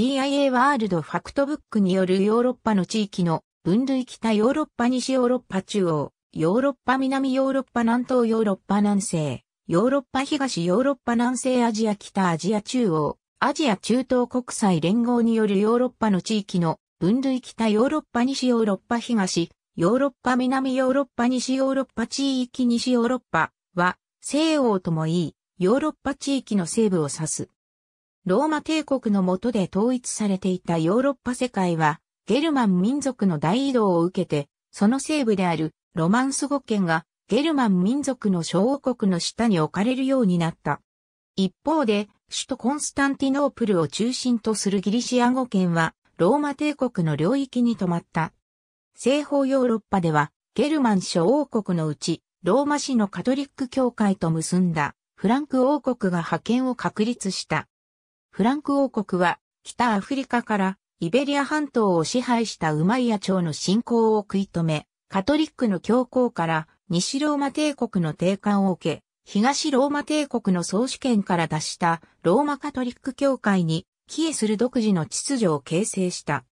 CIA ワールドファクトブックによるヨーロッパの地域の分類北ヨーロッパ西ヨーロッパ中央、ヨーロッパ南ヨーロッパ南東ヨーロッパ南西、ヨーロッパ東ヨーロッパ南西アジア北アジア中央、アジア中東国際連合によるヨーロッパの地域の分類北ヨーロッパ西ヨーロッパ東、ヨーロッパ南ヨーロッパ西ヨーロッパ地域西ヨーロッパは西欧ともいいヨーロッパ地域の西部を指す。ローマ帝国の下で統一されていたヨーロッパ世界は、ゲルマン民族の大移動を受けて、その西部であるロマンス語圏がゲルマン民族の小王国の下に置かれるようになった。一方で、首都コンスタンティノープルを中心とするギリシア語圏は、ローマ帝国の領域に止まった。西方ヨーロッパでは、ゲルマン諸王国のうち、ローマ市のカトリック教会と結んだ、フランク王国が覇権を確立した。フランク王国は、北アフリカから、イベリア半島を支配したウマイヤ朝の侵攻を食い止め、カトリックの教皇から、西ローマ帝国の定冠を受け、東ローマ帝国の総主権から脱したローマカトリック教会に帰依する独自の秩序を形成した。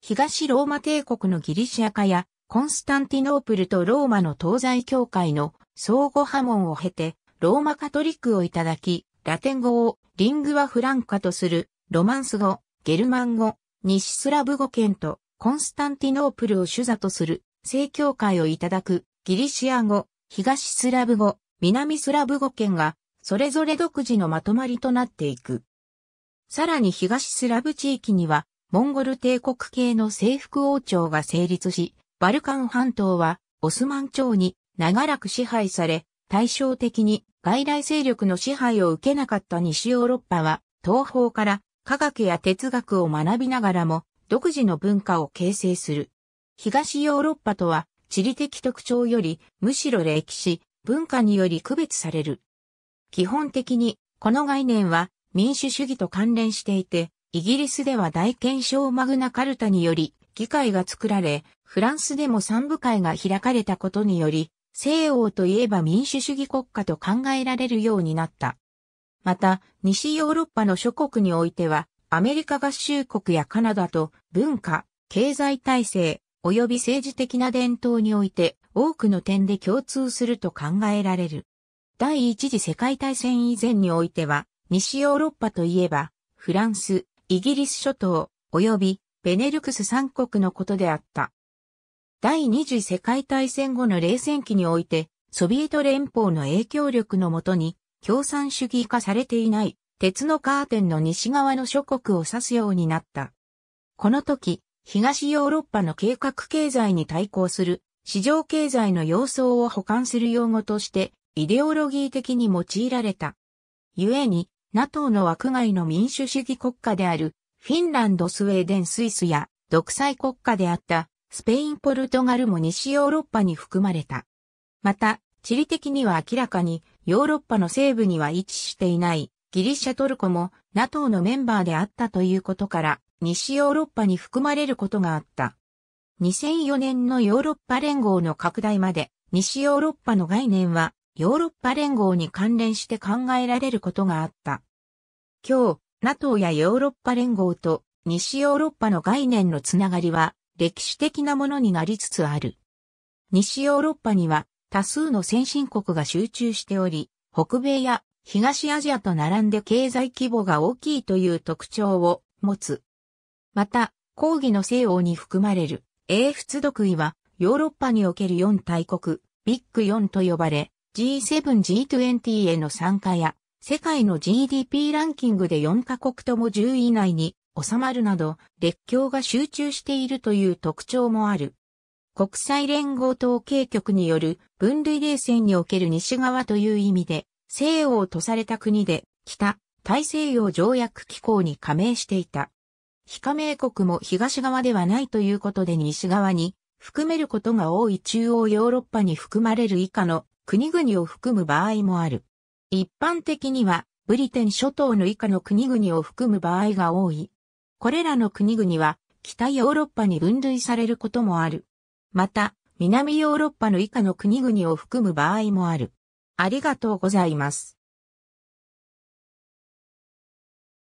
東ローマ帝国のギリシア化やコンスタンティノープルとローマの東西教会の相互波紋を経てローマカトリックをいただき、ラテン語をリングはフランカとする、ロマンス語、ゲルマン語、西スラブ語圏とコンスタンティノープルを主座とする、正教会をいただく、ギリシア語、東スラブ語、南スラブ語圏が、それぞれ独自のまとまりとなっていく。さらに東スラブ地域には、モンゴル帝国系の征服王朝が成立し、バルカン半島は、オスマン朝に長らく支配され、対照的に外来勢力の支配を受けなかった西ヨーロッパは、東方から科学や哲学を学びながらも、独自の文化を形成する。東ヨーロッパとは、地理的特徴より、むしろ歴史、文化により区別される。基本的に、この概念は民主主義と関連していて、イギリスでは大憲章マグナカルタにより議会が作られ、フランスでも三部会が開かれたことにより、西欧といえば民主主義国家と考えられるようになった。また、西ヨーロッパの諸国においては、アメリカ合衆国やカナダと文化、経済体制、及び政治的な伝統において多くの点で共通すると考えられる。第一次世界大戦以前においては、西ヨーロッパといえば、フランス、イギリス諸島、及びベネルクス三国のことであった。第二次世界大戦後の冷戦期において、ソビエト連邦の影響力のもとに、共産主義化されていない鉄のカーテンの西側の諸国を指すようになった。この時、東ヨーロッパの計画経済に対抗する市場経済の様相を補完する用語として、イデオロギー的に用いられた。故に、NATO の枠外の民主主義国家である、フィンランド、スウェーデン、スイスや、独裁国家であったスペイン、ポルトガルも西ヨーロッパに含まれた。また、地理的には明らかにヨーロッパの西部には位置していないギリシャトルコも NATO のメンバーであったということから西ヨーロッパに含まれることがあった。2004年のヨーロッパ連合の拡大まで西ヨーロッパの概念はヨーロッパ連合に関連して考えられることがあった。今日、NATO やヨーロッパ連合と西ヨーロッパの概念のつながりは歴史的なものになりつつある。西ヨーロッパには多数の先進国が集中しており、北米や東アジアと並んで経済規模が大きいという特徴を持つ。また、抗議の西欧に含まれる英仏独位はヨーロッパにおける4大国、ビッグ4と呼ばれ、G7、G20 への参加や、世界の GDP ランキングで4カ国とも10位以内に収まるなど列強が集中しているという特徴もある。国際連合統計局による分類冷戦における西側という意味で西欧とされた国で北大西洋条約機構に加盟していた。非加盟国も東側ではないということで西側に含めることが多い中央ヨーロッパに含まれる以下の国々を含む場合もある。一般的にはブリテン諸島の以下の国々を含む場合が多い。これらの国々は北ヨーロッパに分類されることもある。また、南ヨーロッパの以下の国々を含む場合もある。ありがとうございます。